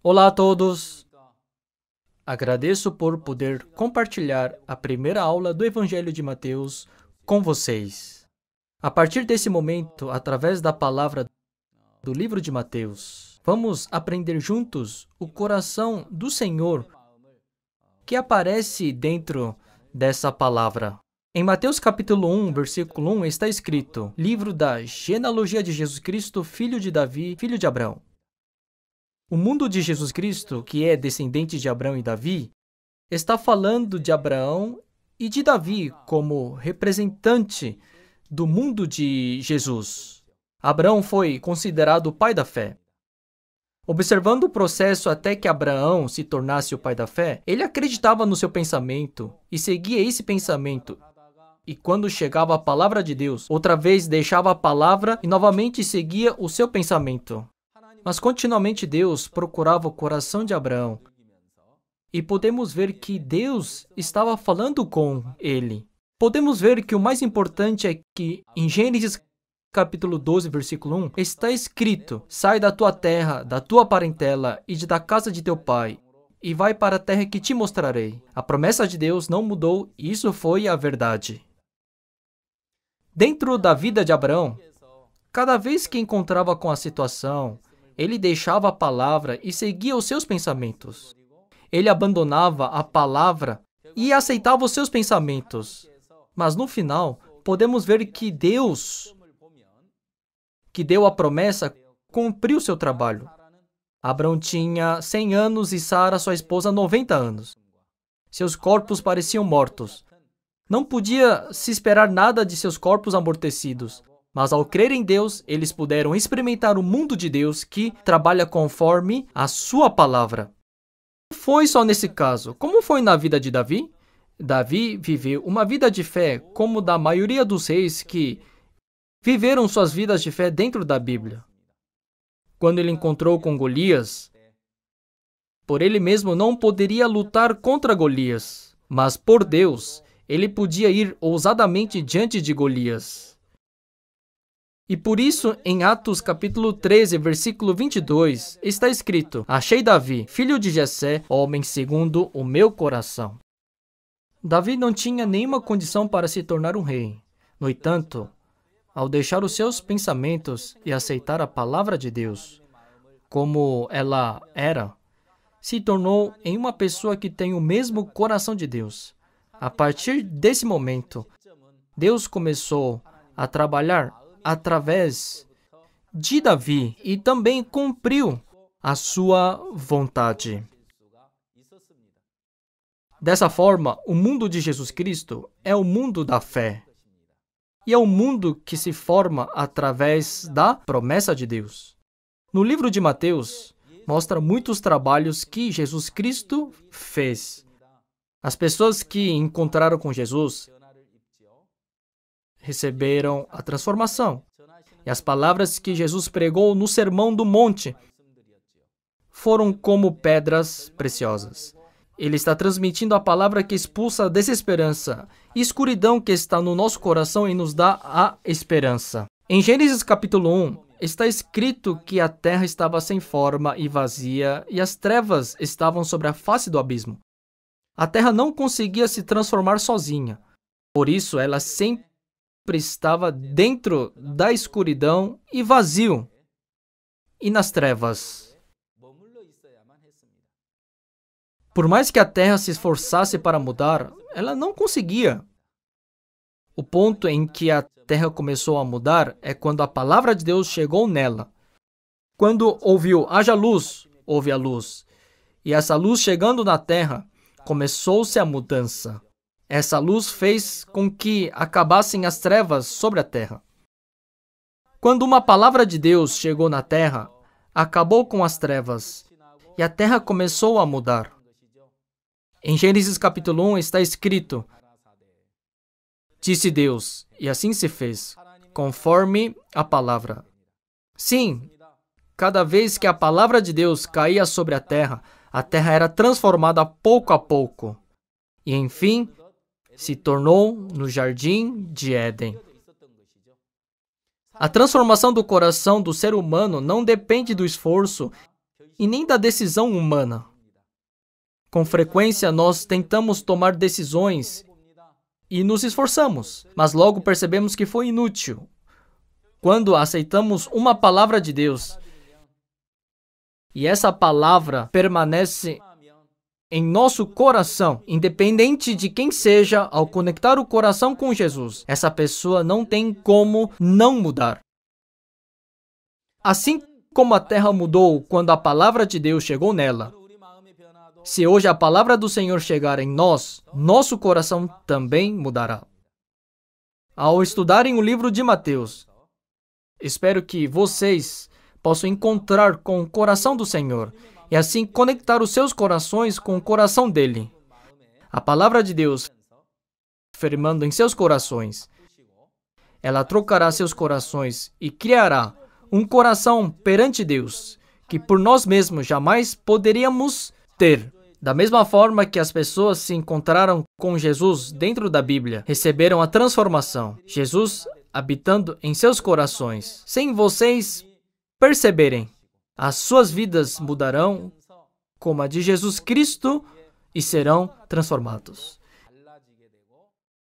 Olá a todos! Agradeço por poder compartilhar a primeira aula do Evangelho de Mateus com vocês. A partir desse momento, através da palavra do livro de Mateus, vamos aprender juntos o coração do Senhor que aparece dentro dessa palavra. Em Mateus capítulo 1, versículo 1, está escrito: Livro da genealogia de Jesus Cristo, filho de Davi, filho de Abraão. O mundo de Jesus Cristo, que é descendente de Abraão e Davi, está falando de Abraão e de Davi como representante do mundo de Jesus. Abraão foi considerado o pai da fé. Observando o processo até que Abraão se tornasse o pai da fé, ele acreditava no seu pensamento e seguia esse pensamento. E quando chegava a palavra de Deus, outra vez deixava a palavra e novamente seguia o seu pensamento. Mas continuamente Deus procurava o coração de Abraão. E podemos ver que Deus estava falando com ele. Podemos ver que o mais importante é que em Gênesis capítulo 12, versículo 1, está escrito: Sai da tua terra, da tua parentela e da casa de teu pai, e vai para a terra que te mostrarei. A promessa de Deus não mudou, e isso foi a verdade. Dentro da vida de Abraão, cada vez que encontrava com a situação, ele deixava a palavra e seguia os seus pensamentos. Ele abandonava a palavra e aceitava os seus pensamentos. Mas no final, podemos ver que Deus, que deu a promessa, cumpriu seu trabalho. Abraão tinha 100 anos e Sara, sua esposa, 90 anos. Seus corpos pareciam mortos. Não podia se esperar nada de seus corpos amortecidos mas ao crer em Deus, eles puderam experimentar o mundo de Deus que trabalha conforme a sua palavra. Não foi só nesse caso. Como foi na vida de Davi? Davi viveu uma vida de fé como da maioria dos reis que viveram suas vidas de fé dentro da Bíblia. Quando ele encontrou com Golias, por ele mesmo não poderia lutar contra Golias, mas por Deus, ele podia ir ousadamente diante de Golias. E por isso, em Atos capítulo 13, versículo 22, está escrito: Achei Davi, filho de Jessé, homem segundo o meu coração. Davi não tinha nenhuma condição para se tornar um rei. No entanto, ao deixar os seus pensamentos e aceitar a palavra de Deus como ela era, se tornou em uma pessoa que tem o mesmo coração de Deus. A partir desse momento, Deus começou a trabalhar através de Davi e também cumpriu a sua vontade. Dessa forma, o mundo de Jesus Cristo é o mundo da fé. E é o mundo que se forma através da promessa de Deus. No livro de Mateus, mostra muitos trabalhos que Jesus Cristo fez. As pessoas que encontraram com Jesus receberam a transformação. E as palavras que Jesus pregou no Sermão do Monte foram como pedras preciosas. Ele está transmitindo a palavra que expulsa a desesperança e escuridão que está no nosso coração e nos dá a esperança. Em Gênesis capítulo 1, está escrito que a terra estava sem forma e vazia e as trevas estavam sobre a face do abismo. A terra não conseguia se transformar sozinha. Por isso, ela sempre sempre estava dentro da escuridão e vazio e nas trevas. Por mais que a Terra se esforçasse para mudar, ela não conseguia. O ponto em que a Terra começou a mudar é quando a palavra de Deus chegou nela. Quando ouviu haja luz, houve a luz. E essa luz chegando na Terra, começou-se a mudança. Essa luz fez com que acabassem as trevas sobre a terra. Quando uma palavra de Deus chegou na terra, acabou com as trevas e a terra começou a mudar. Em Gênesis capítulo 1 está escrito: Disse Deus, e assim se fez, conforme a palavra. Sim, cada vez que a palavra de Deus caía sobre a terra, a terra era transformada pouco a pouco. E enfim, se tornou no jardim de Éden. A transformação do coração do ser humano não depende do esforço e nem da decisão humana. Com frequência, nós tentamos tomar decisões e nos esforçamos, mas logo percebemos que foi inútil. Quando aceitamos uma palavra de Deus e essa palavra permanece em nosso coração, independente de quem seja, ao conectar o coração com Jesus, essa pessoa não tem como não mudar. Assim como a terra mudou quando a palavra de Deus chegou nela, se hoje a palavra do Senhor chegar em nós, nosso coração também mudará. Ao estudarem o livro de Mateus, espero que vocês possam encontrar com o coração do Senhor e assim conectar os seus corações com o coração dele. A palavra de Deus, firmando em seus corações, ela trocará seus corações e criará um coração perante Deus que por nós mesmos jamais poderíamos ter. Da mesma forma que as pessoas se encontraram com Jesus dentro da Bíblia, receberam a transformação. Jesus habitando em seus corações, sem vocês perceberem. As suas vidas mudarão como a de Jesus Cristo e serão transformados.